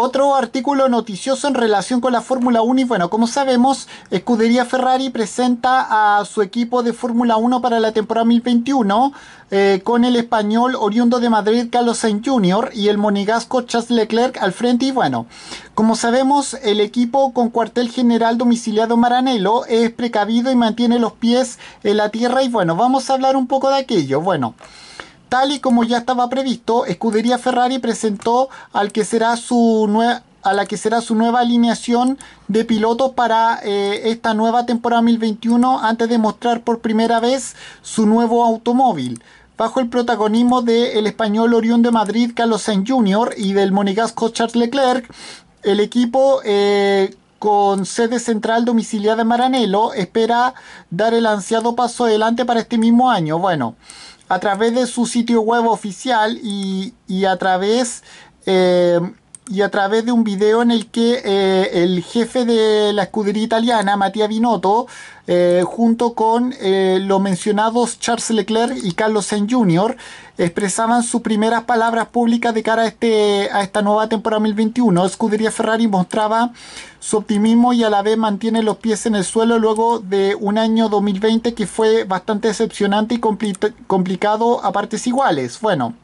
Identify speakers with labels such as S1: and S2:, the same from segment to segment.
S1: otro artículo noticioso en relación con la Fórmula 1 y bueno, como sabemos, Escudería Ferrari presenta a su equipo de Fórmula 1 para la temporada 2021 eh, con el español oriundo de Madrid Carlos Sainz Jr. y el monegasco Charles Leclerc al frente y bueno, como sabemos, el equipo con cuartel general domiciliado Maranello es precavido y mantiene los pies en la tierra y bueno, vamos a hablar un poco de aquello. Bueno, Tal y como ya estaba previsto, Escudería Ferrari presentó a la que será su nueva alineación de pilotos para eh, esta nueva temporada 2021 antes de mostrar por primera vez su nuevo automóvil. Bajo el protagonismo del español Orión de Madrid Carlos Sainz Jr. y del monegasco Charles Leclerc, el equipo eh, con sede central domiciliada en Maranello espera dar el ansiado paso adelante para este mismo año. Bueno, a través de su sitio web oficial y, y a través eh, y a través de un video en el que eh, el jefe de la escudería italiana, Mattia Binotto, eh, junto con eh, los mencionados Charles Leclerc y Carlos Sainz Jr., expresaban sus primeras palabras públicas de cara a, este, a esta nueva temporada 2021. Escudería Ferrari mostraba su optimismo y a la vez mantiene los pies en el suelo luego de un año 2020 que fue bastante decepcionante y complicado a partes iguales. Bueno.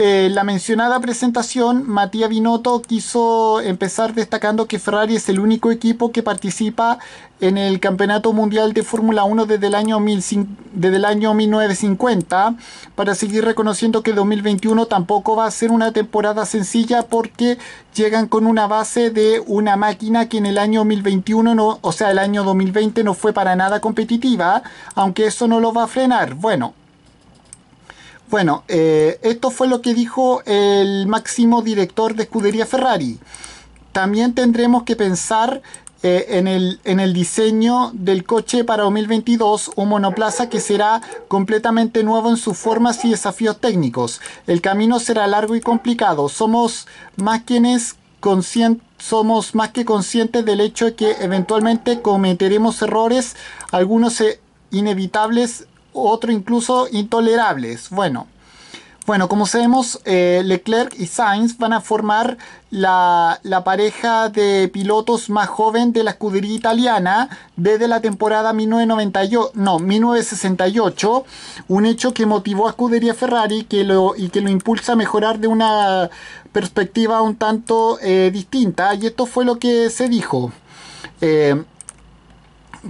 S1: Eh, la mencionada presentación, Matías Binotto quiso empezar destacando que Ferrari es el único equipo que participa en el Campeonato Mundial de Fórmula 1 desde el, año 1950, para seguir reconociendo que 2021 tampoco va a ser una temporada sencilla porque llegan con una base de una máquina que en el año 2021, no, o sea, el año 2020 no fue para nada competitiva, aunque eso no lo va a frenar. Bueno, bueno, eh, esto fue lo que dijo el máximo director de Escudería Ferrari. También tendremos que pensar eh, en, el, diseño del coche para 2022, un monoplaza que será completamente nuevo en sus formas y desafíos técnicos. El camino será largo y complicado. Somos más somos más que conscientes del hecho de que eventualmente cometeremos errores, algunos eh, inevitables otro incluso intolerables. Bueno, bueno como sabemos, eh, Leclerc y Sainz van a formar la, la, pareja de pilotos más joven de la escudería italiana desde la temporada 1998, no, 1968, un hecho que motivó a Escudería Ferrari que lo, y que lo impulsa a mejorar de una perspectiva un tanto eh, distinta. Y esto fue lo que se dijo. Eh,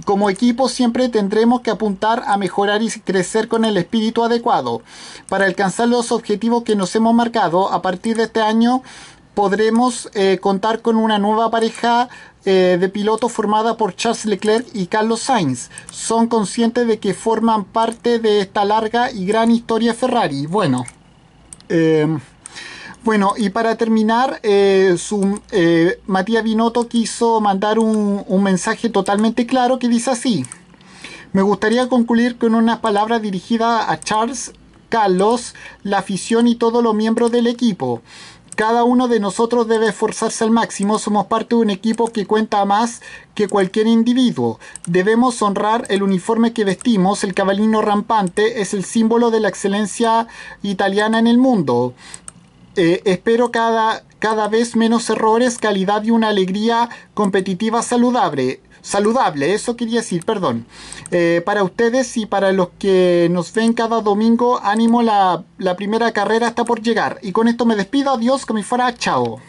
S1: como equipo siempre tendremos que apuntar a mejorar y crecer con el espíritu adecuado. Para alcanzar los objetivos que nos hemos marcado, a partir de este año podremos eh, contar con una nueva pareja eh, de pilotos formada por Charles Leclerc y Carlos Sainz. Son conscientes de que forman parte de esta larga y gran historia Ferrari. Bueno. Eh, bueno, y para terminar, eh, eh, Matías Binotto quiso mandar un, un mensaje totalmente claro que dice así. Me gustaría concluir con una palabra dirigida a Charles, Carlos, la afición y todos los miembros del equipo. Cada uno de nosotros debe esforzarse al máximo, somos parte de un equipo que cuenta más que cualquier individuo. Debemos honrar el uniforme que vestimos, el cabalino rampante es el símbolo de la excelencia italiana en el mundo. Eh, espero cada, vez menos errores, calidad y una alegría competitiva saludable. Saludable, eso quería decir, perdón. Eh, para ustedes y para los que nos ven cada domingo, ánimo, la, la primera carrera está por llegar. Y con esto me despido, adiós, que me fuera, chao.